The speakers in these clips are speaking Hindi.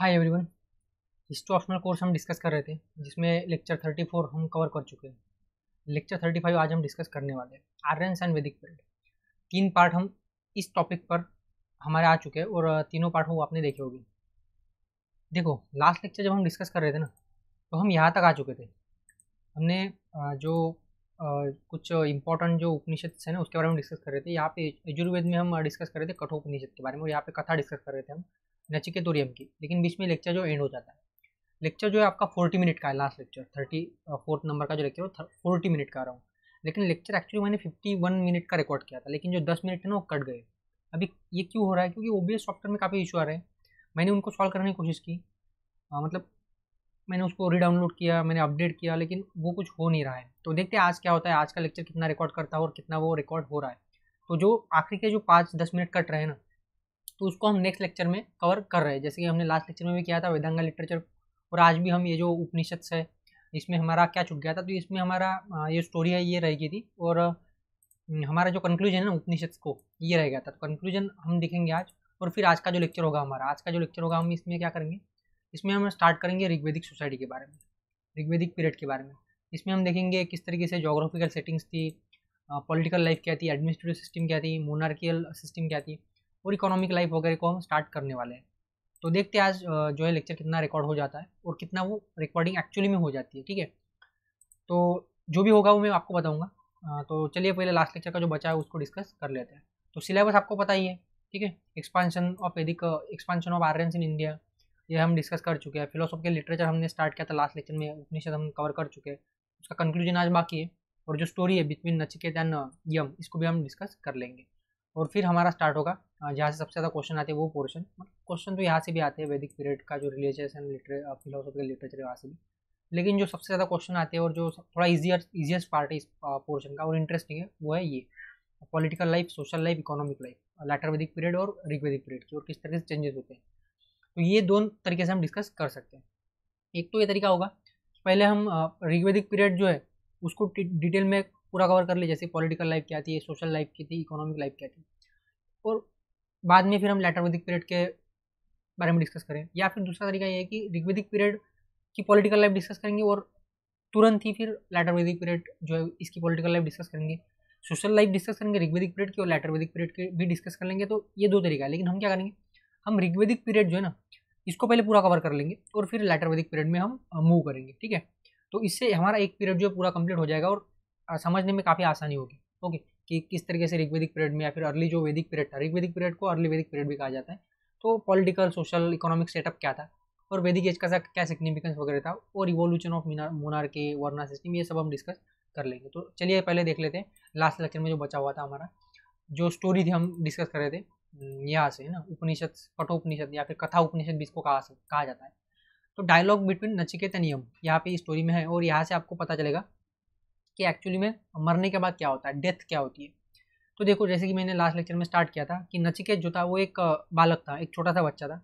हाय एवरीवन हिस्ट्रो ऑप्शनल कोर्स हम डिस्कस कर रहे थे जिसमें लेक्चर 34 हम कवर कर चुके हैं लेक्चर 35 आज हम डिस्कस करने वाले हैं आर्यंस एंड वैदिक पीरियड तीन पार्ट हम इस टॉपिक पर हमारे आ चुके हैं और तीनों पार्ट वो आपने देखे होगी देखो लास्ट लेक्चर जब हम डिस्कस कर रहे थे ना तो हम यहाँ तक आ चुके थे हमने जो कुछ इंपॉर्टेंट जो उपनिषद है ना उसके बारे में डिस्कस कर रहे थे यहाँ पे यजुर्वेद में हम डिस्कस कर रहे थे कठोपनिषद के बारे में और यहाँ पे कथा डिस्कस कर रहे थे हम नचिकेतोरियम की लेकिन बीच में लेक्चर जो एंड हो जाता है लेक्चर जो है आपका फोर्टी मिनट का है last lecture thirty fourth number का जो लेक्चर हो फोर्टी मिनट का आ रहा हूँ लेकिन लेक्चर एक्चुअली मैंने फिफ्टी वन मिनट का रिकॉर्ड किया था लेकिन जो दस मिनट है ना वो कट गए अभी ये क्यों हो रहा है क्योंकि ओ बी सॉफ्टवेयर में काफ़ी इशू आ रहे हैं मैंने उनको सॉल्व करने की कोशिश की आ, मतलब मैंने उसको रीडाउनलोड किया मैंने अपडेट किया लेकिन वो कुछ हो नहीं रहा है तो देखते हैं आज क्या होता है आज का लेक्चर कितना रिकॉर्ड करता है और कितना वो रिकॉर्ड हो रहा है तो जो आखिरी के जो पाँच दस मिनट कट रहे हैं ना तो उसको हम नेक्स्ट लेक्चर में कवर कर रहे हैं जैसे कि हमने लास्ट लेक्चर में भी किया था वेदांगा लिटरेचर और आज भी हम ये जो उपनिषद है इसमें हमारा क्या छुप गया था तो इसमें हमारा ये स्टोरी है ये रहेगी थी और हमारा जो कंक्लूजन है ना उपनिषद को ये रह गया था तो कंक्लूजन हम देखेंगे आज और फिर आज का जो लेक्चर होगा हमारा आज का जो लेक्चर होगा हम इसमें क्या करेंगे इसमें हम स्टार्ट करेंगे ऋग्वेदिक सोसाइटी के बारे में ऋग्वेदिक पीरियड के बारे में इसमें हम देखेंगे किस तरीके से जोग्राफिकल सेटिंग्स थी पॉलिटिकल लाइफ क्या थी एडमिनिस्ट्रेटिव सिस्टम क्या थी मोनार्कियल सिस्टम क्या थी और इकोनॉमिक लाइफ वगैरह को हम स्टार्ट करने वाले हैं तो देखते हैं आज जो है लेक्चर कितना रिकॉर्ड हो जाता है और कितना वो रिकॉर्डिंग एक्चुअली में हो जाती है ठीक है तो जो भी होगा वो मैं आपको बताऊँगा तो चलिए पहले लास्ट लेक्चर का जो बचा है उसको डिस्कस कर लेते हैं तो सिलेबस आपको पता ही है ठीक है expansion of Vedic expansion of Aryans in India ये हम डिस्कस कर चुके हैं फिलोसॉफिकल लिटरेचर हमने स्टार्ट किया था लास्ट लेक्चर में उपनिषद हम कवर कर चुके हैं उसका कंक्लूजन आज बाकी है और जो स्टोरी है बिटवीन नचिकेत एंड यम इसको भी हम डिस्कस कर लेंगे और फिर हमारा स्टार्ट होगा जहाँ से सबसे ज़्यादा क्वेश्चन आते हैं वो पोर्शन क्वेश्चन मतलब तो यहाँ से भी आते हैं वैदिक पीरियड का जो religious and literary philosophical literature वहाँ से भी लेकिन जो सबसे ज़्यादा क्वेश्चन आते हैं और जो थोड़ा इजियर ईजिएस्ट पार्ट है इस पोर्शन का और इंटरेस्टिंग है वो है ये political life social life economic life later Vedic period और ऋग्वैदिक पीरियड की और किस तरीके से चेंजेस होते हैं तो ये दोनों तरीके से हम डिस्कस कर सकते हैं एक तो ये तरीका होगा पहले हम ऋग्वैदिक पीरियड जो है उसको डिटेल में पूरा कवर कर ले जैसे पॉलिटिकल लाइफ क्या थी सोशल लाइफ की थी इकोनॉमिक लाइफ क्या थी और बाद में फिर हम लेटर वैदिक पीरियड के बारे में डिस्कस करें या फिर दूसरा तरीका ये है कि ऋग्वैदिक पीरियड की पॉलिटिकल लाइफ डिस्कस करेंगे और तुरंत ही फिर लेटर वैदिक पीरियड जो है इसकी पॉलिटिकल लाइफ डिस्कस करेंगे सोशल लाइफ डिस्कस करेंगे ऋग्वैदिक पीरियड की और लेटर वैदिक पीरियड के भी डिस्कस कर लेंगे तो ये दो तरीका है लेकिन हम क्या करेंगे हम ऋग्वैदिक पीरियड जो है ना इसको पहले पूरा कवर कर लेंगे और फिर लेटर वैदिक पीरियड में हम मूव करेंगे ठीक है तो इससे हमारा एक पीरियड जो है पूरा कंप्लीट हो जाएगा और समझने में काफ़ी आसानी होगी ओके कि किस तरीके से ऋग्वेदिक पीरियड में या फिर अर्ली जो वैदिक पीरियड था ऋग्वेदिक पीरियड को अर्ली वैदिक पीरियड भी कहा जाता है तो पॉलिटिकल सोशल इकोनॉमिक सेटअप क्या था और वैदिक एज का क्या सिग्निफिकेंस वगैरह था और रिवोल्यूशन ऑफ मोनार के वर्ना सिस्टम ये सब हम डिस्कस कर लेंगे तो चलिए पहले देख लेते हैं लास्ट लेक्चर में जो बचा हुआ था हमारा जो स्टोरी थी हम डिस्कस कर रहे थे यहाँ से है ना उपनिषद कठोपनिषद या फिर कथा उपनिषद भी इसको कहा कहा जाता है तो डायलॉग बिटवीन नचिकेत नियम यहाँ पे स्टोरी में है और यहाँ से आपको पता चलेगा कि एक्चुअली में मरने के बाद क्या होता है डेथ क्या होती है तो देखो जैसे कि मैंने लास्ट लेक्चर में स्टार्ट किया था कि नचिकेत जो था वो एक बालक था एक छोटा सा बच्चा था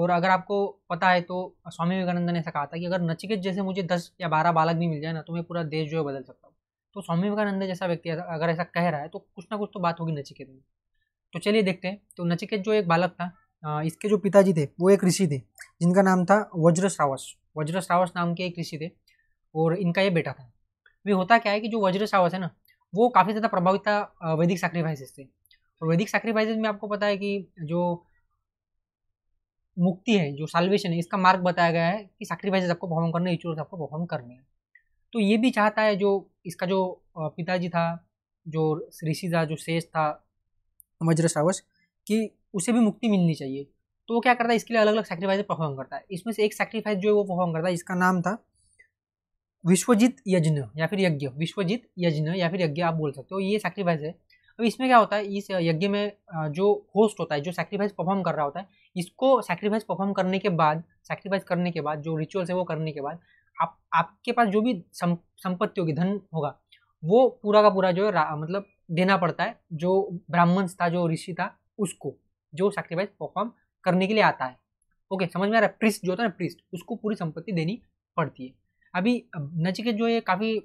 और अगर आपको पता है तो स्वामी विवेकानंद ने ऐसा कहा था कि अगर नचिकेत जैसे मुझे दस या बारह बालक भी मिल जाए ना तो मैं पूरा देश जो है बदल सकता हूँ तो स्वामी विवेकानंद जैसा व्यक्ति अगर ऐसा कह रहा है तो कुछ ना कुछ तो बात होगी नचिकेत में तो चलिए देखते हैं तो नचिकेत जो एक बालक था इसके जो पिताजी थे वो एक ऋषि थे जिनका नाम था वज्र श्रावस वज्र श्रावस नाम के एक ऋषि थे और इनका ये बेटा था वे होता क्या है कि जो वज्र सावस है ना वो काफ़ी ज़्यादा प्रभावित था वैदिक सैक्रीफाइसेस से और वैदिक सैक्रीफाइसेस में आपको पता है कि जो मुक्ति है जो साल्वेशन है इसका मार्ग बताया गया है कि सैक्रीफाइसेस आपको परफॉर्म करने रिचुअल्स आपको परफॉर्म करने हैं तो ये भी चाहता है जो इसका जो पिताजी था जो ऋषि था जो शेष था वज्र सावस कि उसे भी मुक्ति मिलनी चाहिए तो वो क्या करता है इसके लिए अलग अलग सैक्रीफाइस परफॉर्म करता है इसमें से एक सैक्रीफाइस जो है वो परफॉर्म करता है इसका नाम था विश्वजीत यज्ञ या फिर यज्ञ विश्वजीत यज्ञ या फिर यज्ञ आप बोल सकते हो ये सैक्रीफाइस है अब इसमें क्या होता है इस यज्ञ में जो होस्ट होता है जो सैक्रीफाइस परफॉर्म कर रहा होता है इसको सैक्रीफाइस परफॉर्म करने के बाद सैक्रीफाइस करने के बाद जो रिचुअल्स है वो करने के बाद आप आपके पास जो भी सम, संपत्ति होगी धन होगा वो पूरा का पूरा जो है मतलब देना पड़ता है जो ब्राह्मण्स था जो ऋषि था उसको जो सैक्रीफाइस परफॉर्म करने के लिए आता है ओके समझ में आ रहा है प्रिस्ट जो होता है ना प्रिस्ट उसको पूरी संपत्ति देनी पड़ती है अभी नचिकेत जो है काफ़ी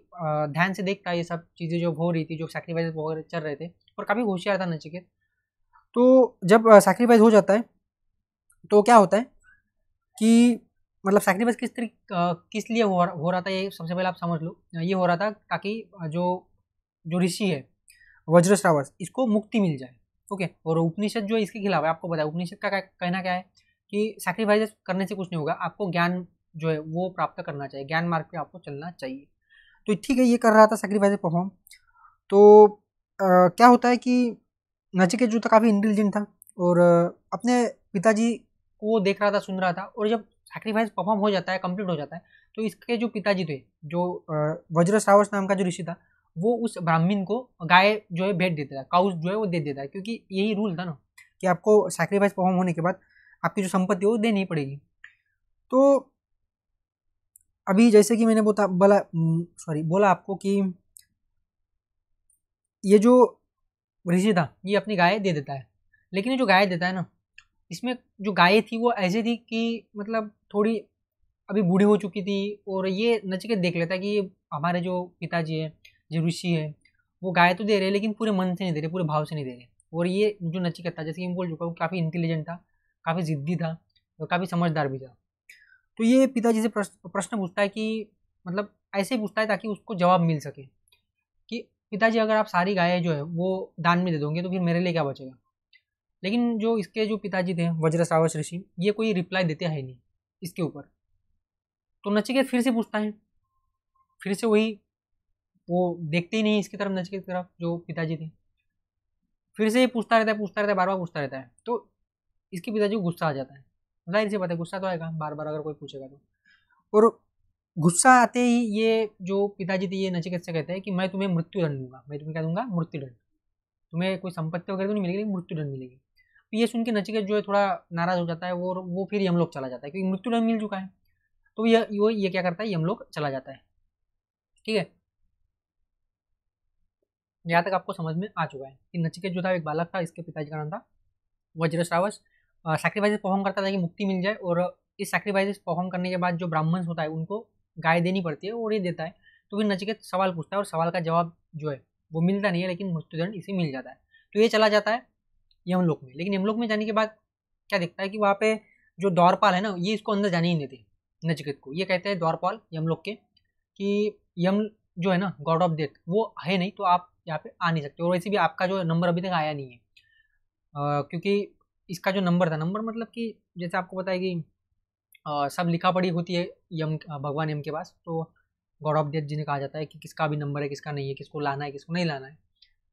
ध्यान से देखता है ये सब चीज़ें जो हो रही थी जो सैक्रीफाइस वगैरह चल रहे थे और काफ़ी होशियार था नचिकेत तो जब सैक्रीफाइस हो जाता है तो क्या होता है कि मतलब सैक्रीफाइस किस तरीके किस लिए हो हो रहा था ये सबसे पहले आप समझ लो ये हो रहा था ताकि जो जो ऋषि है वज्रश्रावस इसको मुक्ति मिल जाए ओके और उपनिषद जो इसके खिलाफ है आपको पता है उपनिषद का कहना क्या है कि सैक्रीफाइस करने से कुछ नहीं होगा आपको ज्ञान जो है वो प्राप्त करना चाहिए ज्ञान मार्ग पे आपको चलना चाहिए तो ठीक है ये कर रहा था सेक्रीफाइस परफॉर्म तो आ, क्या होता है कि नचिकेत जो था काफ़ी इंटेलिजेंट था और अपने पिताजी को देख रहा था सुन रहा था और जब सेक्रीफाइस परफॉर्म हो जाता है कंप्लीट हो जाता है तो इसके जो पिताजी थे जो वज्र सावस नाम का जो ऋषि था वो उस ब्राह्मीण को गाय जो है भेंट देता है काउस जो है वो दे देता है क्योंकि यही रूल था ना कि आपको सेक्रीफाइस परफॉर्म होने के बाद आपकी जो संपत्ति है वो देनी पड़ेगी तो अभी जैसे कि मैंने बोला बोला सॉरी बोला आपको कि ये जो ऋषि था ये अपनी गाय दे देता है लेकिन ये जो गाय देता है ना इसमें जो गाय थी वो ऐसे थी कि मतलब थोड़ी अभी बूढ़ी हो चुकी थी और ये नचके देख लेता है कि हमारे जो पिताजी है जो ऋषि है वो गाय तो दे रहे लेकिन पूरे मन से नहीं दे रहे पूरे भाव से नहीं दे रहे और ये जो नचिकेता था जैसे कि मैं बोल चुका हूँ काफ़ी इंटेलिजेंट था काफ़ी ज़िद्दी था और काफ़ी समझदार भी था तो ये पिताजी से प्रश्न पूछता है कि मतलब ऐसे ही पूछता है ताकि उसको जवाब मिल सके कि पिताजी अगर आप सारी गायें जो है वो दान में दे दोगे तो फिर मेरे लिए क्या बचेगा लेकिन जो इसके जो पिताजी थे वज्र सावस ऋषि ये कोई रिप्लाई देते हैं नहीं इसके ऊपर तो नचिकेत फिर से पूछता है फिर से वही वो देखते ही नहीं इसकी तरफ नचिकेत की तरफ जो पिताजी थे फिर से ये पूछता रहता है पूछता रहता है बार बार पूछता रहता है तो इसके पिताजी को गुस्सा आ जाता है जाहिर सी बात है गुस्सा तो आएगा बार बार अगर कोई पूछेगा तो और गुस्सा आते ही ये जो पिताजी थे ये नचिकेत से कहते हैं कि मैं तुम्हें मृत्यु दंड दूंगा मैं तुम्हें क्या दूंगा मृत्यु दंड तुम्हें कोई संपत्ति वगैरह तो नहीं मिलेगी दंड मिलेगी तो ये सुन के नचिकेत जो है थोड़ा नाराज हो जाता है और वो फिर यमलोक चला जाता है क्योंकि दंड मिल चुका है तो ये वो ये क्या करता है यमलोक चला जाता है ठीक है यहाँ तक आपको समझ में आ चुका है कि नचिकेत जो था एक बालक था इसके पिताजी का नाम था वज्र श्रावस सैक्रीफाइस परफॉर्म करता है ताकि मुक्ति मिल जाए और इस सैक्रीफाइसेस परफॉर्म करने के बाद जो ब्राह्मण्स होता है उनको गाय देनी पड़ती है और ये देता है तो फिर नचिकेत सवाल पूछता है और सवाल का जवाब जो है वो मिलता नहीं है लेकिन मृत्युदंड इसे मिल जाता है तो ये चला जाता है यमलोक में लेकिन यमलोक में जाने के बाद क्या देखता है कि वहाँ पे जो द्वारपाल है ना ये इसको अंदर जाने ही देते नचिकेत को ये कहते हैं द्वारपाल यमलोक के कि यम जो है ना गॉड ऑफ डेथ वो है नहीं तो आप यहाँ पे आ नहीं सकते और वैसे भी आपका जो नंबर अभी तक आया नहीं है आ, क्योंकि इसका जो नंबर था नंबर मतलब कि जैसे आपको पता है कि सब लिखा पड़ी होती है यम भगवान यम के पास तो गॉड ऑफ डेथ जिन्हें कहा जाता है कि किसका भी नंबर है किसका नहीं है किसको लाना है किसको नहीं लाना है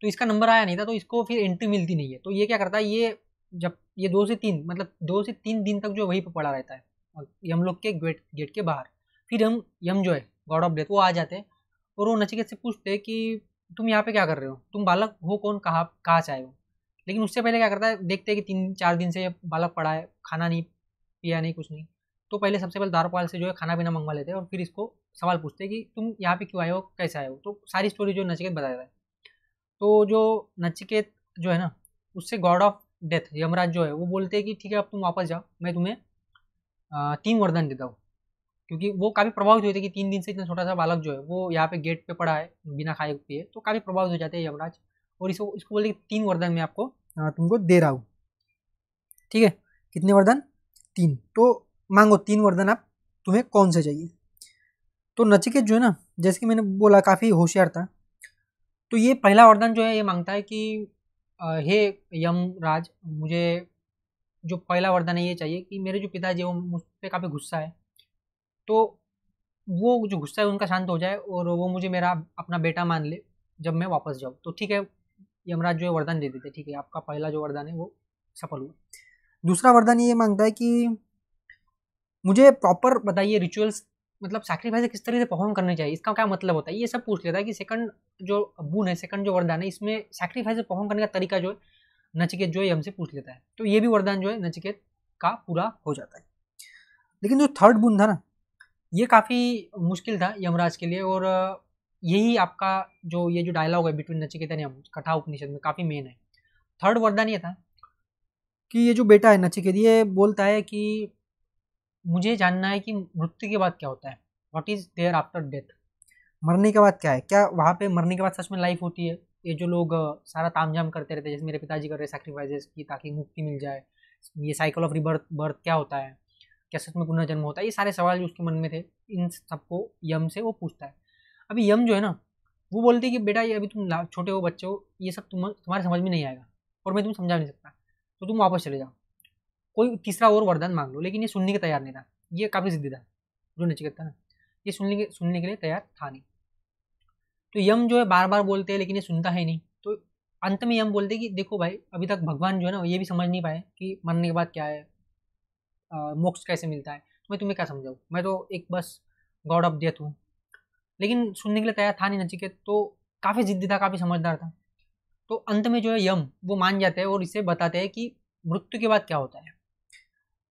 तो इसका नंबर आया नहीं था तो इसको फिर एंट्री मिलती नहीं है तो ये क्या करता है ये जब ये दो से तीन मतलब दो से तीन दिन तक जो वहीं पर पड़ा रहता है यम लोग के गेट गेट के बाहर फिर हम यम जो है गॉड ऑफ डेथ वो आ जाते हैं और वो नचिकेत से पूछते कि तुम यहाँ पे क्या कर रहे हो तुम बालक हो कौन कहाँ कहाँ चाहे हो लेकिन उससे पहले क्या करता है देखते हैं कि तीन चार दिन से बालक पड़ा है खाना नहीं पिया नहीं कुछ नहीं तो पहले सबसे पहले दारोपाल से जो है खाना पीना मंगवा लेते हैं और फिर इसको सवाल पूछते हैं कि तुम यहाँ पे क्यों आए हो कैसे आए हो तो सारी स्टोरी जो नचिकेत बताया है तो जो नचिकेत जो है ना उससे गॉड ऑफ डेथ यमराज जो है वो बोलते हैं कि ठीक है अब तुम वापस जाओ मैं तुम्हें तीन वरदान देता हूँ क्योंकि वो काफ़ी प्रभावित होते कि तीन दिन से इतना छोटा सा बालक जो है वो यहाँ पे गेट पे पड़ा है बिना खाए पिए तो काफ़ी प्रभावित हो जाते हैं यमराज और इसको इसको बोले तीन वरदान मैं आपको तुमको दे रहा हूँ ठीक है कितने वरदान तीन तो मांगो तीन वरदान आप तुम्हें कौन से चाहिए तो नचिकेत जो है ना जैसे कि मैंने बोला काफ़ी होशियार था तो ये पहला वरदान जो है ये मांगता है कि हे यमराज मुझे जो पहला वरदान है ये चाहिए कि मेरे जो पिताजी वो मुझ पर काफ़ी गुस्सा है तो वो जो गुस्सा है उनका शांत हो जाए और वो मुझे मेरा अपना बेटा मान ले जब मैं वापस जाऊँ तो ठीक है यमराज जो है वरदान दे देते ठीक है आपका पहला जो वरदान है वो सफल हुआ दूसरा वरदान ये मांगता है कि मुझे प्रॉपर बताइए रिचुअल्स मतलब सैक्रीफाइस किस तरीके से परफॉर्म करने चाहिए इसका क्या मतलब होता है ये सब पूछ लेता है कि सेकंड जो बून है सेकंड जो वरदान है इसमें सैक्रीफाइस परफॉर्म करने का तरीका जो है नचिकेत जो है हमसे पूछ लेता है तो ये भी वरदान जो है नचिकेत का पूरा हो जाता है लेकिन जो थर्ड बुन था ना ये काफ़ी मुश्किल था यमराज के लिए और यही आपका जो ये जो डायलॉग है बिटवीन नचिकेता ने कथा उपनिषद में काफ़ी मेन है थर्ड वरदान ये था कि ये जो बेटा है नचिकेत ये बोलता है कि मुझे जानना है कि मृत्यु के बाद क्या होता है what is there after death मरने के बाद क्या है क्या वहाँ पे मरने के बाद सच में लाइफ होती है ये जो लोग सारा ताम जाम करते रहते हैं जैसे मेरे पिताजी कर रहे हैं सेक्रीफाइजेस की ताकि मुक्ति मिल जाए ये साइकिल ऑफ रिबर्थ बर्थ क्या होता है क्या सच में पुनर्जन्म होता है ये सारे सवाल जो उसके मन में थे इन सबको यम से वो पूछता है अभी यम जो है ना वो बोलते कि बेटा ये अभी तुम छोटे हो बच्चे हो ये सब तुम तुम्हारे समझ में नहीं आएगा और मैं तुम्हें समझा नहीं सकता तो तुम वापस चले जाओ कोई तीसरा और वरदान मांग लो लेकिन ये सुनने के तैयार नहीं था ये काफ़ी जिद्दी था जो नचिकेत था ना ये सुनने के सुनने के लिए तैयार था नहीं तो यम जो है बार बार बोलते हैं लेकिन ये सुनता है नहीं तो अंत में यम बोलते कि देखो भाई अभी तक भगवान जो है ना ये भी समझ नहीं पाए कि मरने के बाद क्या है मोक्ष कैसे मिलता है तो मैं तुम्हें क्या समझाऊँ मैं तो एक बस गॉड ऑफ डेथ हूँ लेकिन सुनने के लिए तैयार था नहीं नचिकेत तो काफ़ी ज़िद्दी था काफ़ी समझदार था तो अंत में जो है यम वो मान जाते हैं और इसे बताते हैं कि मृत्यु के बाद क्या होता है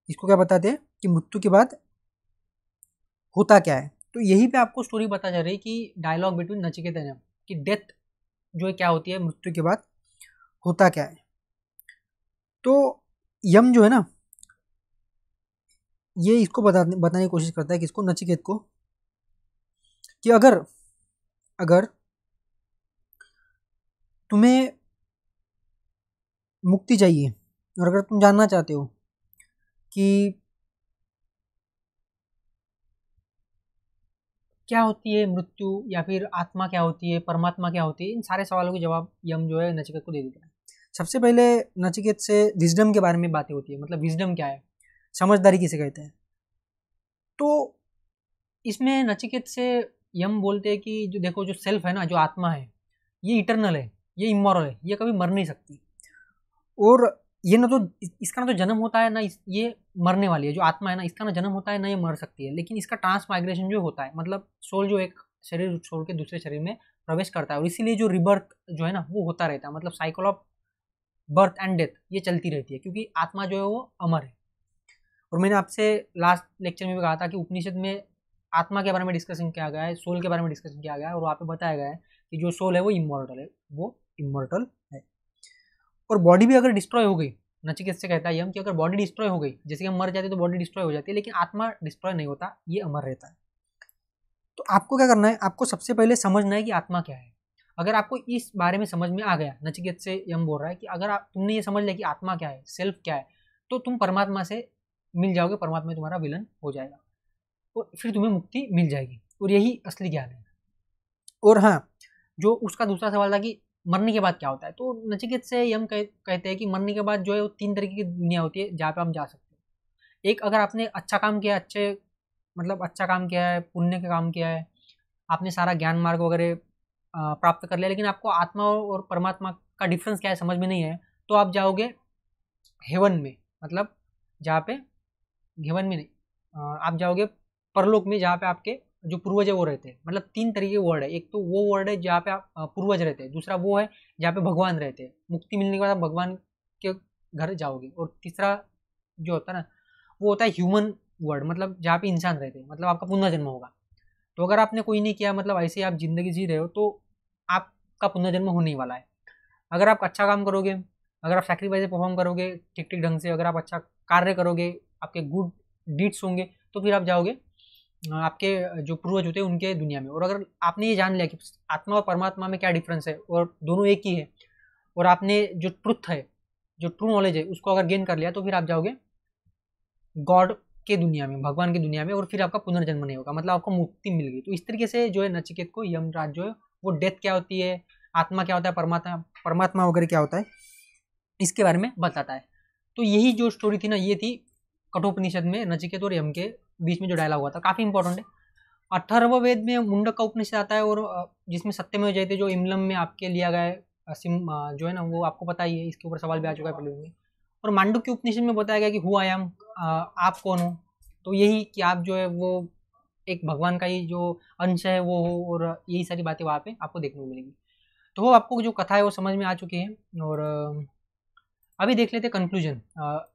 इसको क्या बताते हैं कि मृत्यु के बाद होता क्या है तो यही पे आपको स्टोरी बता जा रही है कि dialogue between Nachiketa and Yama कि डेथ जो है क्या होती है मृत्यु के बाद होता क्या है तो यम जो है ना ये इसको बता बताने की कोशिश करता है कि इसको नचिकेत को कि अगर अगर तुम्हें मुक्ति चाहिए और अगर तुम जानना चाहते हो कि क्या होती है मृत्यु या फिर आत्मा क्या होती है परमात्मा क्या होती है इन सारे सवालों के जवाब यम जो है नचिकेत को दे देता है सबसे पहले नचिकेत से विजडम के बारे में बातें होती है मतलब विजडम क्या है समझदारी किसे कहते हैं तो इसमें नचिकेत से ये हम बोलते हैं कि जो देखो जो सेल्फ है ना जो आत्मा है ये इटरनल है ये इमोरल है ये कभी मर नहीं सकती और ये ना तो इसका ना तो जन्म होता है ना ये मरने वाली है जो आत्मा है ना इसका ना जन्म होता है ना ये मर सकती है लेकिन इसका माइग्रेशन जो होता है मतलब सोल जो एक शरीर छोड़ के दूसरे शरीर में प्रवेश करता है और इसीलिए जो रिबर्थ जो है ना वो होता रहता है मतलब cycle of birth and death ये चलती रहती है क्योंकि आत्मा जो है वो अमर है और मैंने आपसे लास्ट लेक्चर में भी कहा था कि उपनिषद में आत्मा के बारे में डिस्कशन किया गया है सोल के बारे में डिस्कशन किया गया है और वहाँ पे बताया गया है कि जो सोल है वो इमोर्टल है वो इमोर्टल है और बॉडी भी अगर डिस्ट्रॉय हो गई नचिकेत से कहता है यम कि अगर बॉडी डिस्ट्रॉय हो गई जैसे कि हम मर जाते तो बॉडी डिस्ट्रॉय हो जाती है लेकिन आत्मा डिस्ट्रॉय नहीं होता ये अमर रहता है तो आपको क्या करना है आपको सबसे पहले समझना है कि आत्मा क्या है अगर आपको इस बारे में समझ में आ गया नचिकेत से यम बोल रहा है कि अगर आप तुमने ये समझ लिया कि आत्मा क्या है सेल्फ क्या है तो तुम परमात्मा से मिल जाओगे परमात्मा तुम्हारा विलन हो जाएगा और फिर तुम्हें मुक्ति मिल जाएगी और यही असली ज्ञान है और हाँ जो उसका दूसरा सवाल था कि मरने के बाद क्या होता है तो नचिकेत से हम कह, कहते हैं कि मरने के बाद जो है वो तीन तरीके की दुनिया होती है जहाँ पर हम जा सकते हैं एक अगर आपने अच्छा काम किया अच्छे मतलब अच्छा काम किया है पुण्य का काम किया है आपने सारा ज्ञान मार्ग वगैरह प्राप्त कर लिया लेकिन आपको आत्मा और परमात्मा का डिफरेंस क्या है समझ में नहीं है तो आप जाओगे हेवन में मतलब जहाँ पे हेवन में नहीं आप जाओगे परलोक में जहाँ पे आपके जो पूर्वज है वो रहते हैं मतलब तीन तरीके के वर्ड है एक तो वो वर्ड है जहाँ पे आप पूर्वज रहते हैं दूसरा वो है जहाँ पे भगवान रहते हैं मुक्ति मिलने के बाद आप भगवान के घर जाओगे और तीसरा जो होता है ना वो होता है ह्यूमन वर्ड मतलब जहाँ पे इंसान रहते हैं मतलब आपका पुनर्जन्म होगा तो अगर आपने कोई नहीं किया मतलब ऐसे ही आप ज़िंदगी जी रहे हो तो आपका पुनर्जन्म होने वाला है अगर आप अच्छा काम करोगे अगर आप सैक्रीफाइस परफॉर्म करोगे ठीक ठीक ढंग से अगर आप अच्छा कार्य करोगे आपके गुड डीड्स होंगे तो फिर आप जाओगे आपके जो पूर्वज होते हैं उनके दुनिया में और अगर आपने ये जान लिया कि आत्मा और परमात्मा में क्या डिफरेंस है और दोनों एक ही है और आपने जो ट्रुथ है जो ट्रू नॉलेज है उसको अगर गेन कर लिया तो फिर आप जाओगे गॉड के दुनिया में भगवान की दुनिया में और फिर आपका पुनर्जन्म नहीं होगा मतलब आपको मुक्ति मिल गई तो इस तरीके से जो है नचिकेत को यमराज जो है वो डेथ क्या होती है आत्मा क्या होता है परमात्मा परमात्मा वगैरह क्या होता है इसके बारे में बताता है तो यही जो स्टोरी थी ना ये थी कठोपनिषद में नचिकेत और यम के बीच में जो डायलॉग हुआ था काफ़ी इंपॉर्टेंट है अथर्व वेद में मुंडक का उपनिषद आता है और जिसमें सत्य में जयते जो इमलम में आपके लिया गया है सिम जो है ना वो आपको पता ही है इसके ऊपर सवाल भी आ चुका है पहले में और मांडू के उपनिषद में बताया गया कि हु आई एम आप कौन हो तो यही कि आप जो है वो एक भगवान का ही जो अंश है वो हो और यही सारी बातें वहाँ पे आपको देखने को मिलेंगी तो वो आपको जो कथा है वो समझ में आ चुकी है और अभी देख लेते हैं कंक्लूजन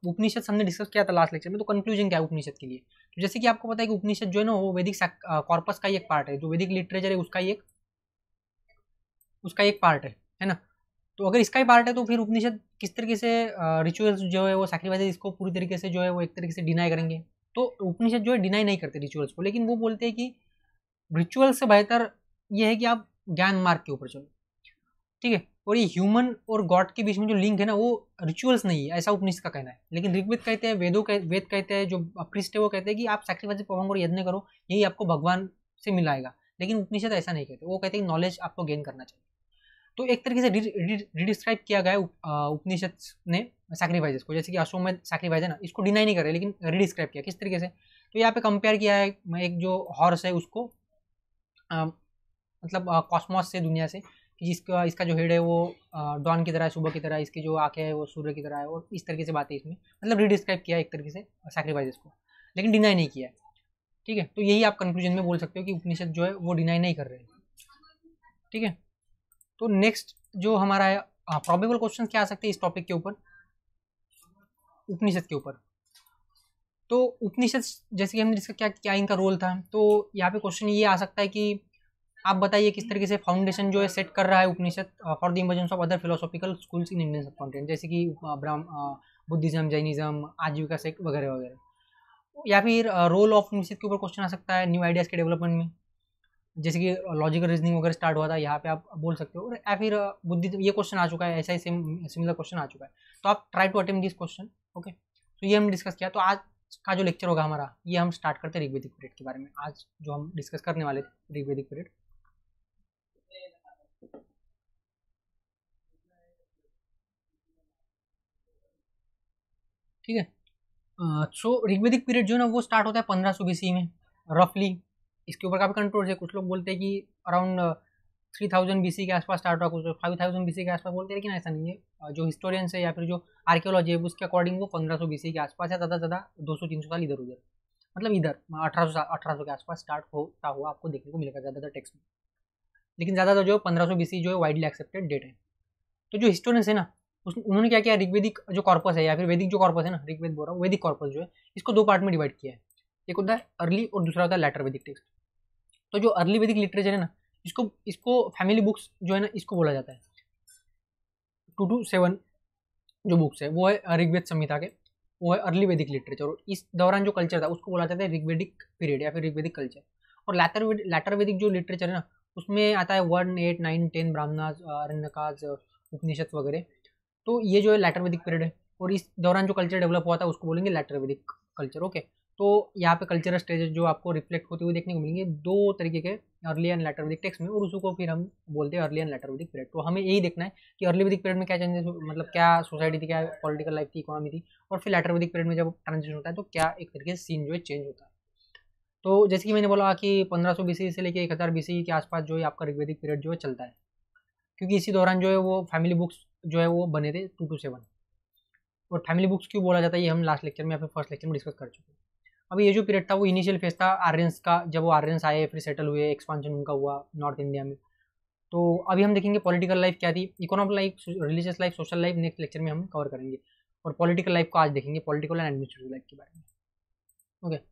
उपनिषद हमने डिस्कस किया था लास्ट लेक्चर में तो कंक्लूजन क्या है उपनिषद के लिए तो जैसे कि आपको पता है कि उपनिषद जो है ना वो वैदिक कॉर्पस का ही एक पार्ट है जो वैदिक लिटरेचर है उसका ही एक उसका एक पार्ट है है ना तो अगर इसका ही पार्ट है तो फिर उपनिषद किस तरीके से रिचुअल्स जो है वो सैक्रीफाइस इसको पूरी तरीके से जो है वो एक तरीके से डिनाई करेंगे तो उपनिषद जो है डिनाई नहीं करते रिचुअल्स को लेकिन वो बोलते हैं कि रिचुअल से बेहतर ये है कि आप ज्ञान मार्ग के ऊपर चलो ठीक है और ये ह्यूमन और गॉड के बीच में जो लिंक है ना वो रिचुअल्स नहीं है ऐसा उपनिषद का कहना है लेकिन ऋग्वेद कहते हैं वेदों कह, वेद कहते हैं जो अप्रिस्ट है वो कहते हैं कि आप सैक्रिफाइस पवंग और यज्ञ करो यही आपको भगवान से मिलाएगा लेकिन उपनिषद ऐसा नहीं कहते वो कहते हैं नॉलेज आपको गेन करना चाहिए तो एक तरीके से रिडिस्क्राइब किया गया है उपनिषद ने सैक्रीफाइजेस को जैसे कि अशोक में सैक्रीफाइज है ना इसको डिनाई नहीं कर रहे लेकिन रिडिस्क्राइब किया किस तरीके से तो यहाँ पे कंपेयर किया है एक जो हॉर्स है उसको मतलब कॉस्मॉस से दुनिया से जिसका इसका जो हेड है वो डॉन की तरह है सुबह की तरह इसकी जो आंखें है वो सूर्य की तरह है और इस तरीके से बातें इसमें मतलब रीडिस्क्राइब किया एक तरीके से सैक्रिफाइसेस को लेकिन डिनाई नहीं किया है ठीक है तो यही आप कंक्लूजन में बोल सकते हो कि उपनिषद जो है वो डिनाई नहीं कर रहे हैं ठीक है तो नेक्स्ट जो हमारा है प्रॉबेबल क्वेश्चन क्या आ सकते हैं इस टॉपिक के ऊपर उपनिषद के ऊपर तो उपनिषद जैसे कि हमने इसका क्या क्या इनका रोल था तो यहाँ पे क्वेश्चन ये आ सकता है कि आप बताइए किस तरीके से फाउंडेशन जो है सेट कर रहा है Upanishad for the emergence of other philosophical schools in Indian subcontinent जैसे कि बुद्धिज्म जैनिज्म आजीविका सेक्ट वगैरह वगैरह या फिर रोल ऑफ उपनिषद के ऊपर क्वेश्चन आ सकता है न्यू आइडियाज़ के डेवलपमेंट में जैसे कि लॉजिकल रीजनिंग वगैरह स्टार्ट हुआ था यहाँ पे आप बोल सकते हो और या फिर बुद्धि ये क्वेश्चन आ चुका है ऐसा ही सेम सिमिलर क्वेश्चन आ चुका है तो आप try to attempt this question okay तो ये हमने डिस्कस किया तो आज का जो लेक्चर होगा हमारा ये हम स्टार्ट करते हैं ऋग्वेदिक पीरियड के बारे में आज जो हम डिस्कस करने वाले थे ऋग्वेदिक पीरियड ठीक है सो ऋग्वेदिक पीरियड जो है ना वो स्टार्ट होता है पंद्रह सौ बीसी e में रफली इसके ऊपर काफ़ी कंट्रोल है कुछ लोग बोलते हैं कि अराउंड थ्री थाउजेंड बी के आसपास स्टार्ट हुआ कुछ फाइव थाउजेंड बी के आसपास बोलते हैं लेकिन ऐसा नहीं है जो हिस्टोरियंस है या फिर जो आर्कियोलॉजी है उसके अकॉर्डिंग वो पंद्रह सौ e के आसपास या ज़्यादा ज़्यादा दो सौ तीन सौ साल इधर उधर मतलब इधर मतलब अठारह सौ अठारह सौ के आसपास स्टार्ट होता हुआ आपको देखने को मिलेगा ज़्यादातर टेक्स्ट में लेकिन ज़्यादातर जो पंद्रह सौ बी e जो है वाइडली एक्सेप्टेड डेट है तो जो हिस्टोरियंस है ना उन्होंने क्या किया ऋग्वेदिक जो कॉर्पस है या फिर वैदिक जो कॉर्पस है ना ऋग्वेद बोल रहा हूँ वैदिक कॉर्पस जो है इसको दो पार्ट में डिवाइड किया है एक होता है अर्ली और दूसरा होता है लेटर वैदिक टेक्स्ट तो जो अर्ली वैदिक लिटरेचर है ना इसको इसको फैमिली बुक्स जो है ना इसको बोला जाता है टू टू सेवन जो बुक्स है वो है ऋग्वेद संहिता के वो है अर्ली वैदिक लिटरेचर और इस दौरान जो कल्चर था उसको बोला जाता है ऋग्वेदिक पीरियड या फिर ऋग्वेदिक कल्चर और लैटर लैटर वैदिक जो लिटरेचर है ना उसमें आता है one eight nine ten Brahmanas Aranyakas Upanishad वगैरह तो ये जो है लेटर वैदिक पीरियड है और इस दौरान जो कल्चर डेवलप हुआ था उसको बोलेंगे लेटर वैदिक कल्चर ओके तो यहाँ पे कल्चरल स्टेजेस जो आपको रिफ्लेक्ट होते हुए देखने को मिलेंगे दो तरीके के early and later Vedic text में और उसको फिर हम बोलते हैं early and later Vedic period तो हमें यही देखना है कि अर्ली वैदिक पीरियड में क्या चेंजेस मतलब क्या सोसाइटी थी क्या पॉलिटिकल लाइफ थी इकोनॉमी थी और फिर लेटर वैदिक पीरियड में जब ट्रांजेक्शन होता है तो क्या एक तरीके से सीन जो है चेंज होता है तो जैसे कि मैंने बोला कि पंद्रह सौ बीसी e से लेकर एक हज़ार बीसी e के आसपास जो है आपका ऋग्वेदिक पीरियड जो है चलता है क्योंकि इसी दौरान जो है वो फैमिली बुक्स जो है वो बने थे टू टू सेवन और फैमिली बुक्स क्यों बोला जाता है ये हम लास्ट लेक्चर में या फिर फर्स्ट लेक्चर में डिस्कस कर चुके हैं अब ये जो पीरियड था वो इनिशियल फेज था आर्यस का जब वो आर्यस आए फिर सेटल हुए एक्सपांशन उनका हुआ नॉर्थ इंडिया में तो अभी हम देखेंगे पॉलिटिकल लाइफ क्या थी economic life religious life social life next lecture में हम कवर करेंगे और पॉलिटिकल लाइफ को आज देखेंगे पॉलिटिकल एंड एडमिनिस्ट्रेटिव लाइफ के बारे में ओके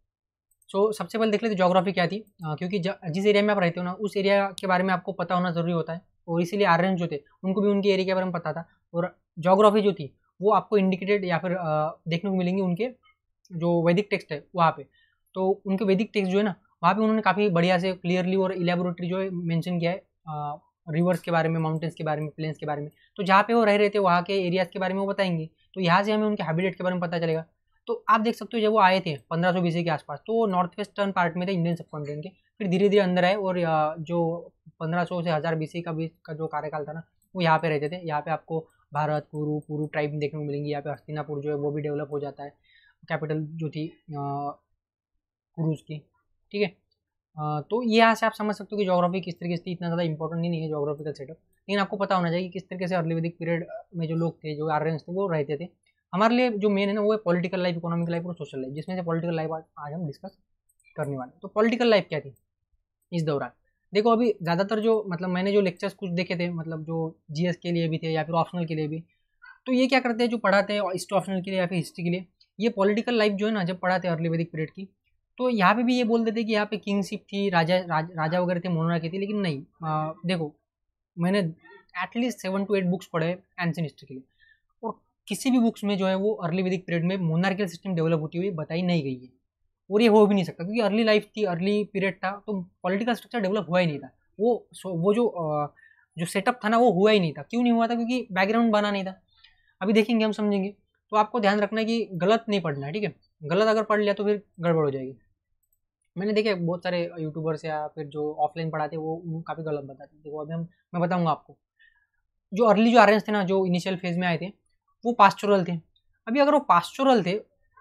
सो सबसे पहले देख लेते जोग्राफी क्या थी आ, क्योंकि जिस एरिया में आप रहते हो ना उस एरिया के बारे में आपको पता होना ज़रूरी होता है और इसीलिए आर्यन जो थे उनको भी उनके एरिया के बारे में पता था और जोग्राफी जो थी वो आपको इंडिकेटेड या फिर देखने को मिलेंगी उनके जो वैदिक टेक्स्ट है वहाँ पे तो उनके वैदिक टेक्स्ट जो है ना वहाँ पे उन्होंने काफ़ी बढ़िया से क्लियरली और इलेबोरेटरी जो है मेंशन किया है रिवर्स के बारे में माउंटेन्स के बारे में प्लेन्स के बारे में तो जहाँ पे वो रह रहे थे वहाँ के एरियाज़ के बारे में वो बताएंगे तो यहाँ से हमें उनके हैबिटेट के बारे में पता चलेगा तो आप देख सकते हो जब वो आए थे पंद्रह सौ के आसपास तो नॉर्थ वेस्टर्न पार्ट में थे इंडियन सब कॉन्टिनेंट के फिर धीरे धीरे अंदर आए और जो पंद्रह सौ से हज़ार बीसी का बीच का जो कार्यकाल था ना वो यहाँ पे रहते थे यहाँ पे आपको भारत पुरु पूर्व ट्राइब देखने को मिलेंगी यहाँ पे हस्तिनापुर जो है वो भी डेवलप हो जाता है कैपिटल जो थी क्रूज की ठीक है तो ये यहाँ से आप समझ सकते हो कि जोग्राफी किस तरीके से इतना ज़्यादा इंपॉर्टेंट नहीं है जोग्राफिकल सेटअप लेकिन आपको पता होना चाहिए कि किस तरीके से अर्लीवेदिक पीरियड में जो लोग थे जो आर्यंस थे वो रहते थे हमारे लिए जो मेन है ना वो है पॉलिटिकल लाइफ इकोनॉमिक लाइफ और सोशल लाइफ जिसमें से पॉलिटिकल लाइफ आज हम डिस्कस करने वाले तो पॉलिटिकल लाइफ क्या थी इस दौरान देखो अभी ज़्यादातर जो मतलब मैंने जो लेक्चर्स कुछ देखे थे मतलब जो जी के लिए भी थे या फिर ऑप्शनल के लिए भी तो ये क्या करते हैं जो पढ़ाते हैं हिस्ट्री ऑप्शनल के लिए या फिर हिस्ट्री के लिए ये पॉलिटिकल लाइफ जो है ना जब पढ़ाते हैं अर्ली वैदिक पीरियड की तो यहाँ पे भी ये बोल देते कि यहाँ पे किंगशिप थी राजा राज, राजा वगैरह थे मोनरा के थी लेकिन नहीं आ, देखो मैंने at least seven to eight books पढ़े एंसन हिस्ट्री के लिए और किसी भी बुक्स में जो है वो अर्ली वैदिक पीरियड में मोनार्कल सिस्टम डेवलप होती हुई बताई नहीं गई है और ये हो भी नहीं सकता क्योंकि अर्ली लाइफ थी अर्ली पीरियड था तो पॉलिटिकल स्ट्रक्चर डेवलप हुआ ही नहीं था वो वो जो जो सेटअप था ना वो हुआ ही नहीं था क्यों नहीं हुआ था क्योंकि बैकग्राउंड बना नहीं था अभी देखेंगे हम समझेंगे तो आपको ध्यान रखना है कि गलत नहीं पढ़ना है ठीक है गलत अगर पढ़ लिया तो फिर गड़बड़ हो जाएगी मैंने देखे बहुत सारे यूट्यूबर्स या फिर जो ऑफलाइन पढ़ाते वो काफ़ी गलत बताते देखो अभी हम मैं बताऊँगा आपको जो अर्ली जो अरेंज थे ना जो इनिशियल फेज में आए थे वो पास्चुरल थे अभी अगर वो पास्चुरल थे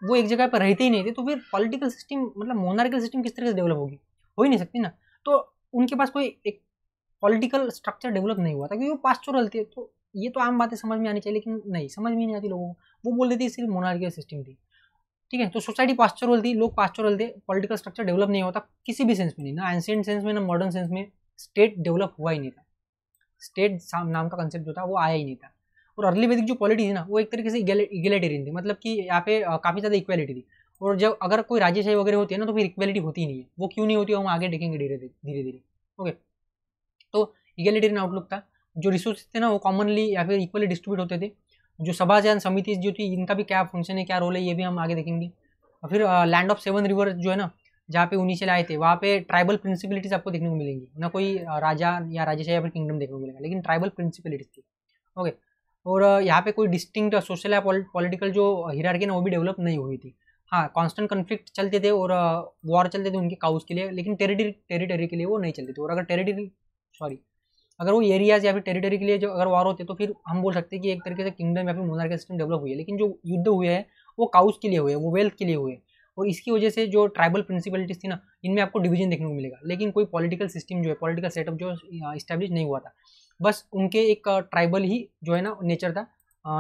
वो एक जगह पर रहते ही नहीं थे तो फिर पॉलिटिकल सिस्टम मतलब मोनार्कल सिस्टम किस तरह से डेवलप होगी हो ही नहीं सकती ना तो उनके पास कोई एक पॉलिटिकल स्ट्रक्चर डेवलप नहीं हुआ था क्योंकि वो पास्टोरल थे तो ये तो आम बातें समझ में आनी चाहिए लेकिन नहीं समझ में नहीं आती लोगों को वो बोल देती सिर्फ मोनार्कल सिस्टम थी ठीक है तो सोसाइटी पास्टोरल थी लोग पास्टोरल थे पॉलिटिकल स्ट्रक्चर डेवलप नहीं होता किसी भी सेंस में नहीं ना एंशियंट सेंस में ना मॉडर्न सेंस में स्टेट डेवलप हुआ ही नहीं था स्टेट नाम का कंसेप्ट जो था वो आया ही नहीं था और अर्ली वैदिक जो पॉलिटी थी ना वो एक तरीके से इगेलेटेरियन थी मतलब कि यहाँ पे काफ़ी ज़्यादा इक्वालिटी थी और जब अगर कोई राज्यशाही वगैरह होती है ना तो फिर इक्वालिटी होती नहीं है वो क्यों नहीं होती है हम आगे देखेंगे धीरे धीरे धीरे ओके तो इगेलेटेरियन आउटलुक था जो रिसोर्स थे ना वो कॉमनली या फिर इक्वली डिस्ट्रीब्यूट होते थे जो सभाजान समिति जो थी इनका भी क्या फंक्शन है क्या रोल है ये भी हम आगे देखेंगे और फिर लैंड ऑफ सेवन रिवर जो है ना जहाँ पे उन्हीं से लाए थे वहाँ पे ट्राइबल प्रिंसिपलिटीज़ आपको देखने को मिलेंगी ना कोई राजा या राजेशाही या फिर किंगडम देखने को मिलेगा लेकिन ट्राइबल प्रिंसिपलिटीज़ थी ओके और यहाँ पे कोई डिस्टिंक्ट सोशल या पॉलिटिकल जो हिरार्की ना वो भी डेवलप नहीं हुई थी हाँ कांस्टेंट कन्फ्लिक्ट चलते थे और वॉर चलते थे उनके काउस के लिए लेकिन टेरिटरी टेरिटरी के लिए वो नहीं चलते थे और अगर टेरिटरी सॉरी अगर वो एरियाज या फिर टेरिटरी के लिए जो अगर वॉर होते तो फिर हम बोल सकते हैं कि एक तरीके से किंगडम या फिर मोनार्की सिस्टम डेवलप हुई है लेकिन जो युद्ध हुए हैं वो काउस के लिए हुए वो वेल्थ के लिए हुए और इसकी वजह से जो ट्राइबल प्रिंसिपलिटीज थी ना इनमें आपको डिवीजन देखने को मिलेगा लेकिन कोई पॉलिटिकल सिस्टम जो है पॉलिटिकल सेटअप जो इस्टेब्लिश नहीं हुआ था बस उनके एक ट्राइबल ही जो है ना नेचर था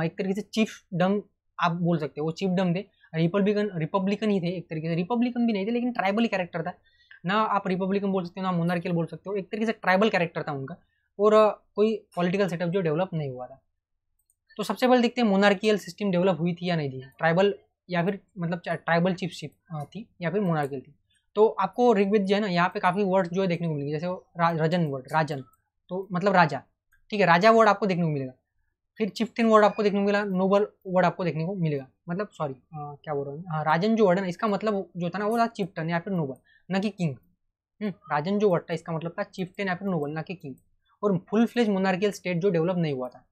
एक तरीके से चीफ डंग आप बोल सकते हो वो चीफ डंग थे रिपब्लिकन रिपब्लिकन ही थे एक तरीके से रिपब्लिकन भी नहीं थे लेकिन ट्राइबल कैरेक्टर था ना आप रिपब्लिकन बोल सकते हो ना मोनार्कियल बोल सकते हो एक तरीके से ट्राइबल कैरेक्टर था उनका और कोई पॉलिटिकल सेटअप जो डेवलप नहीं हुआ था तो सबसे पहले देखते हैं मोनार्कियल सिस्टम डेवलप हुई थी या नहीं थी ट्राइबल या फिर मतलब ट्राइबल चीफशिप थी या फिर मोनार्कियल थी तो आपको ऋग्वेद जो है ना यहाँ पे काफ़ी वर्ड्स जो है देखने को मिलेंगे जैसे रजन वर्ड राजन तो मतलब राजा ठीक है राजा वर्ड आपको देखने को मिलेगा फिर चिफ्टिन वर्ड आपको देखने को मिला नोबल वर्ड आपको देखने को मिलेगा मतलब सॉरी क्या बोल रहा हूँ हाँ राजन जो वर्ड है ना इसका मतलब जो था ना वो था चिफ्टन या फिर नोबल ना कि किंग हम्म, राजन जो वर्ड था इसका मतलब था चिफ्टन या फिर नोबल ना कि किंग और फुल फ्लेज मोनार्कियल स्टेट जो डेवलप नहीं हुआ था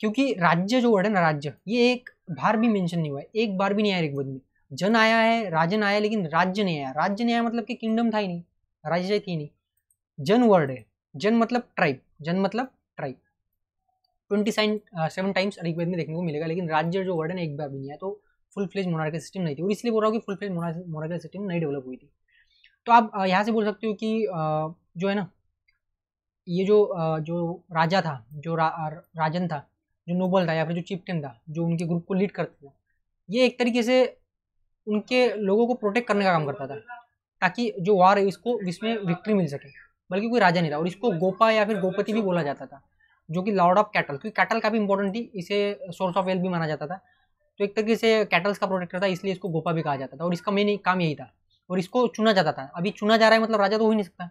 क्योंकि राज्य जो वर्ड है ना राज्य ये एक बार भी मेंशन नहीं हुआ है एक बार भी नहीं आया ऋग्वेद में जन आया है राजन आया लेकिन राज्य नहीं आया राज्य नहीं आया मतलब कि किंगडम था ही नहीं राज्य थी नहीं जन वर्ड है जन मतलब ट्राइब जन मतलब ट्राइब ट्वेंटी साइन सेवन टाइम्स ऋग्वेद में देखने को मिलेगा लेकिन राज्य जो वर्ड है ना एक बार भी नहीं है तो फुल फ्लेज मोनार्कल सिस्टम नहीं थी और इसलिए बोल रहा हूँ कि फुल फ्लेज मोनार्कल सिस्टम नहीं डेवलप हुई थी तो आप यहाँ से बोल सकते हो कि जो है ना ये जो जो राजा था जो रा, राजन था जो नोबल था या फिर जो चिप्टन था जो उनके ग्रुप को लीड करता था ये एक तरीके से उनके लोगों को प्रोटेक्ट करने का काम करता था ताकि जो वार है इसको इसमें विक्ट्री मिल सके बल्कि कोई राजा नहीं था और इसको अच्छा। गोपा या फिर गोपति भी बोला जाता था जो कि लॉर्ड ऑफ कैटल क्योंकि कैटल काफ़ी इंपॉर्टेंट थी इसे सोर्स ऑफ वेल्थ भी माना जाता था तो एक तरीके से कैटल्स का प्रोटेक्टर था इसलिए इसको गोपा भी कहा जाता था और इसका मेन काम यही था और इसको चुना जाता था अभी चुना जा रहा है मतलब राजा तो हो ही नहीं सकता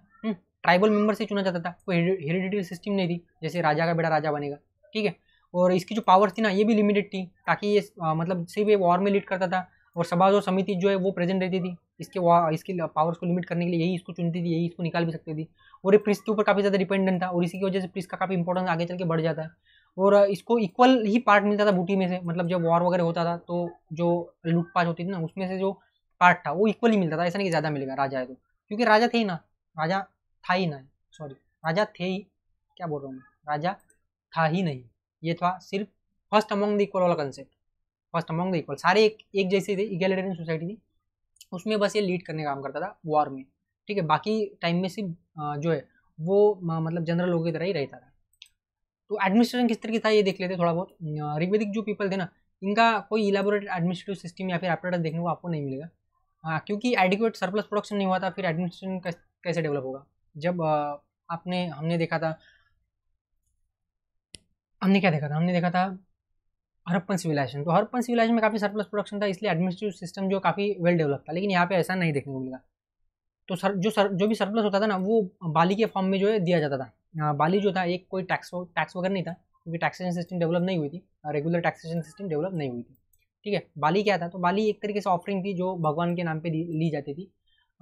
ट्राइबल हम्म, मेंबर से चुना जाता था कोई हेरिडिटरी सिस्टम नहीं थी जैसे राजा का बेटा राजा बनेगा ठीक है और इसकी जो पावर्स थी ना ये भी लिमिटेड थी ताकि ये मतलब सिर्फ ये वॉर में लीड करता था और समाज और समिति जो है वो प्रेजेंट रहती थी इसके वहाँ इसके पावर्स को लिमिट करने के लिए यही इसको चुनती थी यही इसको निकाल भी सकती थी और ये प्रिस के ऊपर काफ़ी ज़्यादा डिपेंडेंट था और इसी की वजह से प्रिस का काफ़ी इंपॉर्टेंस आगे चल के बढ़ जाता है और इसको इक्वल ही पार्ट मिलता था बूटी में से मतलब जब वॉर वगैरह होता था तो जो लूटपाट होती थी ना उसमें से जो पार्ट था वो इक्वल ही मिलता था ऐसा नहीं कि ज़्यादा मिलेगा राजा है तो क्योंकि राजा थे ही ना राजा था ही ना सॉरी राजा थे ही क्या बोल रहा हूँ मैं राजा था ही नहीं ये था सिर्फ फर्स्ट अमंग द इक्वल वाला concept first among the equal सारे एक एक जैसे थे इगेलेटेरियन सोसाइटी थी उसमें बस ये लीड करने का काम करता था वॉर में ठीक है बाकी टाइम में सिर्फ जो है वो मतलब जनरल लोगों की तरह ही रहता था तो एडमिनिस्ट्रेशन किस तरह की था ये देख लेते थोड़ा बहुत ऋग्वेदिक जो पीपल थे ना इनका कोई इलाबोरेट एडमिनिस्ट्रेटिव सिस्टम या फिर अपरेटर देखने को आपको नहीं मिलेगा आ, क्योंकि एडिक्वेट सरप्लस प्रोडक्शन नहीं हुआ था फिर एडमिनिस्ट्रेशन कैसे डेवलप होगा जब आ, आपने हमने देखा था हमने क्या देखा था हमने देखा था हरप्पन सिविलाइजेशन तो हरप्पन सिविलाइजेशन में काफ़ी सरप्लस प्रोडक्शन था इसलिए एडमिनिस्ट्रेटिव सिस्टम जो काफ़ी वेल डेवलप था लेकिन यहाँ पे ऐसा नहीं देखने को मिलेगा तो सर जो सर जो भी सरप्लस होता था ना वो बाली के फॉर्म में जो है दिया जाता था बाली जो था एक कोई टैक्स टैक्स वगैरह नहीं था क्योंकि टैक्सेशन सिस्टम डेवलप नहीं हुई थी रेगुलर टैक्सेशन सिस्टम डेवलप नहीं हुई थी ठीक है बाली क्या था तो बाली एक तरीके से ऑफरिंग थी जो भगवान के नाम पर ली जाती थी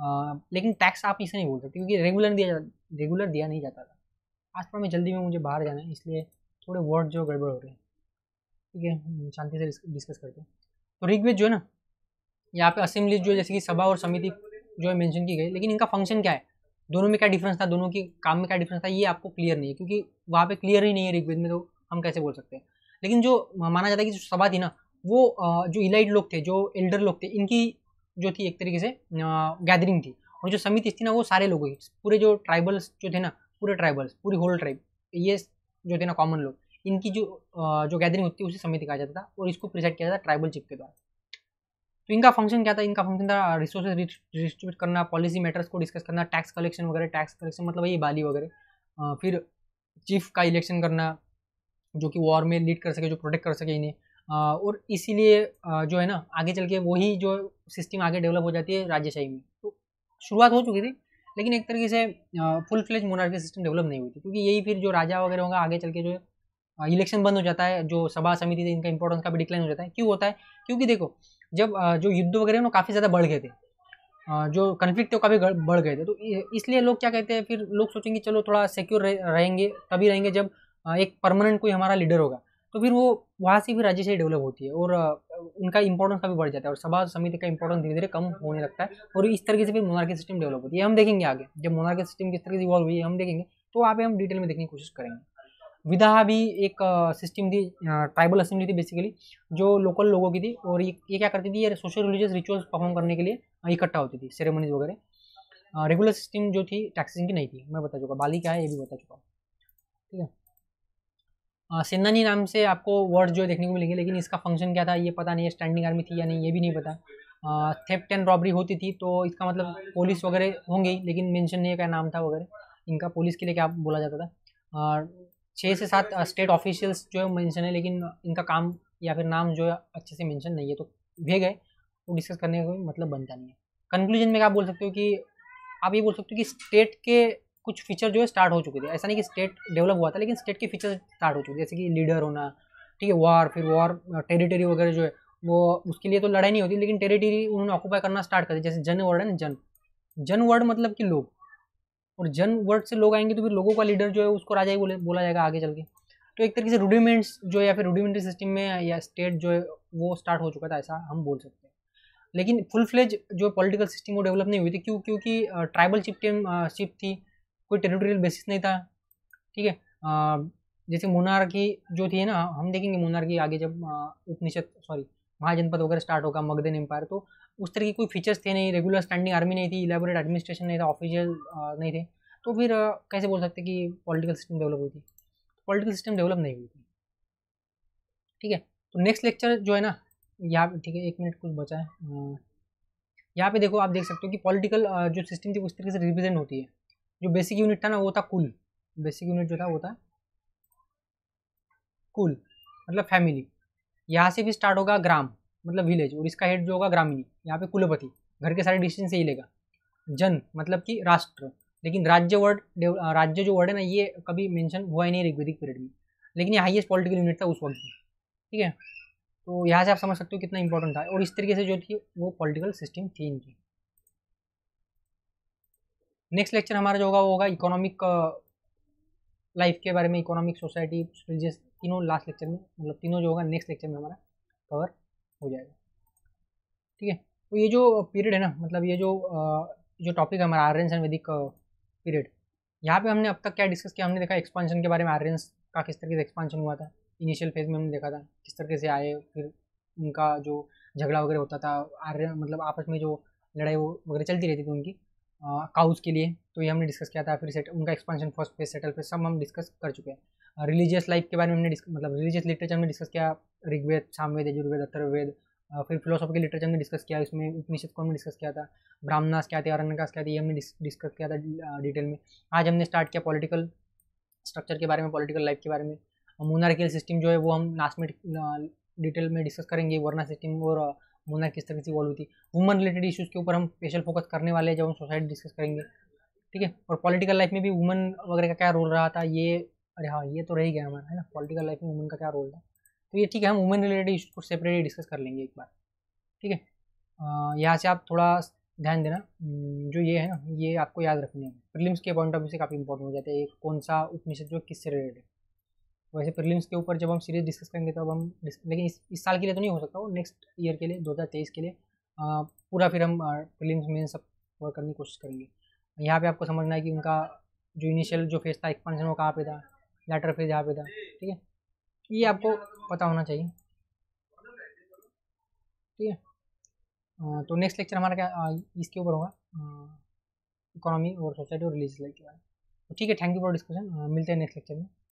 आ, लेकिन टैक्स आप इसे नहीं बोल सकते क्योंकि रेगुलर दिया रेगुलर दिया नहीं जाता था आज पर मैं जल्दी में मुझे बाहर जाना है इसलिए थोड़े वर्ड जो गड़बड़ हो रहे हैं ठीक है शांति से डिस्कस करते हैं तो ऋग्वेद जो है ना यहाँ पे असेंबली जो जैसे कि सभा और समिति जो है मेंशन की गई लेकिन इनका फंक्शन क्या है दोनों में क्या डिफरेंस था दोनों के काम में क्या डिफरेंस था ये आपको क्लियर नहीं है क्योंकि वहाँ पे क्लियर ही नहीं है ऋग्वेद में तो हम कैसे बोल सकते हैं लेकिन जो माना जाता है कि जो सभा थी ना वो जो इलाइट लोग थे जो एल्डर लोग थे इनकी जो थी एक तरीके से गैदरिंग थी और जो समिति थी ना वो सारे लोगों की पूरे जो ट्राइबल्स जो थे ना पूरे ट्राइबल्स पूरी होल ट्राइब ये जो थे ना कॉमन लोग इनकी जो जो गैदरिंग होती है उसी समिति कहा जाता था और इसको प्रिसाइड किया जाता ट्राइबल चीफ के द्वारा तो इनका फंक्शन क्या था इनका फंक्शन था रिसोर्सेज डिस्ट्रीब्यूट करना पॉलिसी मैटर्स को डिस्कस करना टैक्स कलेक्शन वगैरह टैक्स कलेक्शन मतलब ये बाली वगैरह फिर चीफ का इलेक्शन करना जो कि वॉर में लीड कर सके जो प्रोटेक्ट कर सके इन्हें और इसीलिए जो है ना आगे चल के वही जो सिस्टम आगे डेवलप हो जाती है राज्यशाही में तो शुरुआत हो चुकी थी लेकिन एक तरीके से full fledged monarchy system develop नहीं हुई थी क्योंकि यही फिर जो राजा वगैरह होगा आगे चल के जो है इलेक्शन बंद हो जाता है जो सभा समिति थी इनका इंपॉर्टेंस का भी डिक्लाइन हो जाता है क्यों होता है क्योंकि देखो जब जो युद्ध वगैरह ना काफ़ी ज़्यादा बढ़ गए थे जो कन्फ्लिक्ट थे वो काफ़ी बढ़ गए थे तो इसलिए लोग क्या कहते हैं फिर लोग सोचेंगे चलो थोड़ा सिक्योर रहेंगे तभी रहेंगे जब एक परमानेंट कोई हमारा लीडर होगा तो फिर वो वहाँ से भी राज्य से डेवलप होती है और उनका इंपॉर्टेंस काफ़ी बढ़ जाता है और सभा समिति का इंपॉर्टेंस धीरे धीरे कम होने लगता है और इस तरीके से फिर मोनार्की सिस्टम डेवलप होती है हम देखेंगे आगे जब मोनार्की सिस्टम किस तरीके से इवॉल्व हुई है हम देखेंगे तो आप हम डिटेल में देखने की कोशिश करेंगे विदा भी एक सिस्टम थी ट्राइबल असेंबली थी बेसिकली जो लोकल लोगों की थी और ये ये क्या करती थी ये सोशल रिलीजियस रिचुअल्स परफॉर्म करने के लिए इकट्ठा होती थी सेरेमनीज वगैरह रेगुलर सिस्टम जो थी टैक्सिंग की नहीं थी मैं बता चुका बाली क्या है ये भी बता चुका हूँ ठीक है सेनानी नाम से आपको वर्ड जो देखने को मिलेंगे लेकिन इसका फंक्शन क्या था ये पता नहीं है स्टैंडिंग आर्मी थी या नहीं ये भी नहीं पता थेफ्ट एंड रॉबरी होती थी तो इसका मतलब पुलिस वगैरह होंगे लेकिन मेंशन नहीं है क्या नाम था वगैरह इनका पुलिस के लिए क्या बोला जाता था छः से सात स्टेट ऑफिशियल्स जो है मैंशन है लेकिन इनका काम या फिर नाम जो है अच्छे से मैंशन नहीं है तो भे गए तो डिस्कस करने का कोई मतलब बनता नहीं है कंक्लूजन में आप बोल सकते हो कि आप ये बोल सकते हो कि स्टेट के कुछ फीचर जो है स्टार्ट हो चुके थे ऐसा नहीं कि स्टेट डेवलप हुआ था लेकिन स्टेट के फीचर स्टार्ट हो चुके जैसे कि लीडर होना ठीक है वॉर फिर वॉर टेरिटरी वगैरह जो है वो उसके लिए तो लड़ाई नहीं होती लेकिन टेरिटरी उन्होंने ऑक्यूपाई करना स्टार्ट कर दिया जैसे जन वर्ड है जन जन वर्ड मतलब कि लोग और जन वर्ड से लोग आएंगे तो फिर लोगों का लीडर जो है उसको राजा ही बोले बोला जाएगा आगे चल के तो एक तरीके से रूडीमेंट्स जो या फिर रूडिमेंट्री सिस्टम में या स्टेट जो है वो स्टार्ट हो चुका था ऐसा हम बोल सकते हैं लेकिन फुल फ्लेज जो पॉलिटिकल सिस्टम वो डेवलप नहीं हुई थी क्यों क्योंकि ट्राइबल चिपटेम शिप थी कोई टेरिटोरियल बेसिस नहीं था ठीक है जैसे मोनार की जो थी ना हम देखेंगे मोनार की आगे जब उपनिषद सॉरी महाजनपद वगैरह स्टार्ट होगा मगधन एम्पायर तो उस तरह की कोई फीचर्स थे नहीं रेगुलर स्टैंडिंग आर्मी नहीं थी इलेबोरेट एडमिनिस्ट्रेशन नहीं था ऑफिशियल नहीं थे तो फिर कैसे बोल सकते कि पॉलिटिकल सिस्टम डेवलप हुई थी पॉलिटिकल सिस्टम डेवलप नहीं हुई थी ठीक है तो नेक्स्ट लेक्चर जो है ना यहाँ ठीक है एक मिनट कुछ बचा है यहाँ पे देखो आप देख सकते हो कि पॉलिटिकल जो सिस्टम थी उस तरीके से रिप्रेजेंट होती है जो बेसिक यूनिट था ना वो था कुल बेसिक यूनिट जो था वो था कुल मतलब फैमिली यहाँ से भी स्टार्ट होगा ग्राम मतलब विलेज और इसका हेड जो होगा ग्रामीण यहाँ पे कुलपति घर के सारे डिसीजन से ही लेगा जन मतलब कि राष्ट्र लेकिन राज्य वर्ड राज्य जो वर्ड है ना ये कभी मेंशन हुआ ही नहीं ऋग्वेदिक पीरियड में लेकिन ये हाईएस्ट पॉलिटिकल यूनिट था उस वक्त में ठीक है तो यहाँ से आप समझ सकते हो कितना इंपॉर्टेंट था और इस तरीके से जो थी वो पॉलिटिकल सिस्टम थी इनकी नेक्स्ट लेक्चर हमारा जो होगा वो होगा इकोनॉमिक लाइफ के बारे में इकोनॉमिक सोसाइटी रिलीजियस तीनों लास्ट लेक्चर में मतलब तीनों जो होगा नेक्स्ट लेक्चर में हमारा कवर हो जाएगा ठीक है तो ये जो पीरियड है ना मतलब ये जो जो टॉपिक है हमारा आर्यंस एंड वैदिक पीरियड यहाँ पे हमने अब तक क्या डिस्कस किया हमने देखा एक्सपांशन के बारे में आर्यंस का किस तरीके से एक्सपांशन हुआ था इनिशियल फेज में हमने देखा था किस तरीके से आए फिर उनका जो झगड़ा वगैरह होता था आर्य मतलब आपस में जो लड़ाई वगैरह चलती रहती थी उनकी काउज के लिए तो ये हमने डिस्कस किया था फिर सेट उनका expansion first phase settle phase सब हम डिस्कस कर चुके हैं रिलीजियस लाइफ के बारे में हमने मतलब रिलीजियस लिटरेचर में डिस्कस किया ऋग्वेद सामवेद यजुर्वेद अथर्वेद फिर फिलोसॉफी के लिटरेचर में डिस्कस किया उसमें उपनिषद को हमने डिस्कस किया था ब्राह्मणास क्या थे अरण्यकास क्या थे ये हमने डिस्कस किया था डिटेल में आज हमने स्टार्ट किया पॉलिटिकल स्ट्रक्चर के बारे में पॉलिटिकल लाइफ के बारे में मोनार्कियल सिस्टम जो है वो हम लास्ट में डिटेल में डिस्कस करेंगे वर्ना सिस्टम और मोनार किस तरह से इवॉल्व हुई थी वुमन रिलेटेड इशूज़ के ऊपर हम स्पेशल फोकस करने वाले हैं जब हम सोसाइटी डिस्कस करेंगे ठीक है और पॉलिटिकल लाइफ में भी वुमन वगैरह का क्या रोल रहा था ये अरे हाँ ये तो रह गया हमारा है ना पॉलिटिकल लाइफ में वुमेन का क्या रोल था तो ये ठीक है हम वुमेन रिलेटेड इशू को सेपरेटली डिस्कस कर लेंगे एक बार ठीक है यहाँ से आप थोड़ा ध्यान देना हम्म, जो ये है ना ये आपको याद रखनी है प्रिलिम्स के पॉइंट ऑफ व्यू से काफ़ी इंपॉर्टेंट हो जाता है कौन सा उपनिषद जो किससे रिलेटेड वैसे प्रिलिम्स के ऊपर जब हम सीरीज डिस्कस करेंगे तब तो हम लेकिन इस, इस साल के लिए तो नहीं हो सकता वो नेक्स्ट ईयर के लिए तेईस के लिए आ, पूरा फिर हम प्रिलिम्स में सब कवर करने की कोशिश करेंगे यहाँ पे आपको समझना है कि उनका जो इनिशियल जो फेज था एक्सपेंशन वो कहाँ पे था लेटर फिर जहाँ पे था ठीक है तो ये आपको मतलब पता होना चाहिए ठीक है तो नेक्स्ट लेक्चर हमारा क्या इसके ऊपर होगा इकोनॉमी और सोसाइटी और रिलीज के बारे में तो ठीक है थैंक यू फॉर डिस्कशन मिलते हैं नेक्स्ट लेक्चर में